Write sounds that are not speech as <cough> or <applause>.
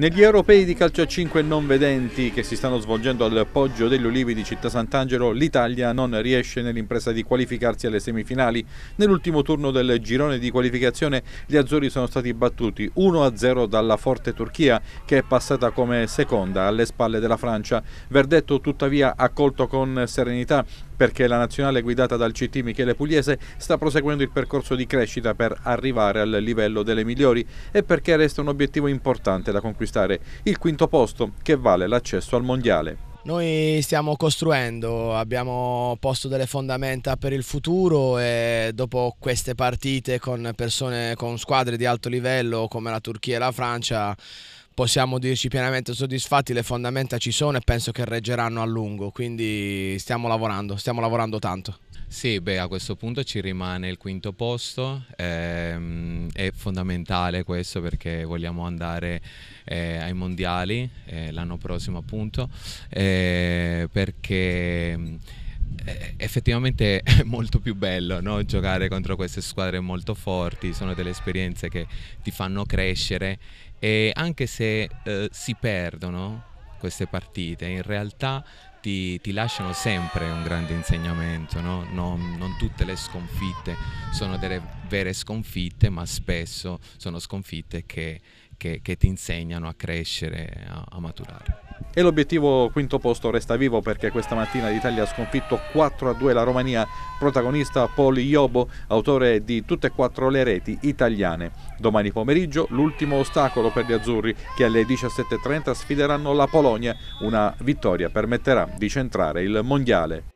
Negli europei di calcio a 5 non vedenti che si stanno svolgendo al Poggio degli Olivi di Città Sant'Angelo, l'Italia non riesce nell'impresa di qualificarsi alle semifinali. Nell'ultimo turno del girone di qualificazione gli Azzurri sono stati battuti 1-0 dalla forte Turchia che è passata come seconda alle spalle della Francia. Verdetto tuttavia accolto con serenità perché la nazionale guidata dal CT Michele Pugliese sta proseguendo il percorso di crescita per arrivare al livello delle migliori e perché resta un obiettivo importante da conquistare, il quinto posto che vale l'accesso al mondiale. Noi stiamo costruendo, abbiamo posto delle fondamenta per il futuro e dopo queste partite con persone, con squadre di alto livello come la Turchia e la Francia possiamo dirci pienamente soddisfatti, le fondamenta ci sono e penso che reggeranno a lungo, quindi stiamo lavorando, stiamo lavorando tanto. Sì, beh, a questo punto ci rimane il quinto posto, ehm, è fondamentale questo perché vogliamo andare eh, ai mondiali eh, l'anno prossimo appunto, eh, perché effettivamente è <laughs> molto più bello no? giocare contro queste squadre molto forti, sono delle esperienze che ti fanno crescere e anche se eh, si perdono queste partite, in realtà ti, ti lasciano sempre un grande insegnamento, no? non, non tutte le sconfitte sono delle vere sconfitte, ma spesso sono sconfitte che, che, che ti insegnano a crescere, a, a maturare. E l'obiettivo quinto posto resta vivo perché questa mattina l'Italia ha sconfitto 4-2 a la Romania, protagonista Paul Iobo, autore di tutte e quattro le reti italiane. Domani pomeriggio l'ultimo ostacolo per gli azzurri che alle 17.30 sfideranno la Polonia, una vittoria permetterà di centrare il mondiale.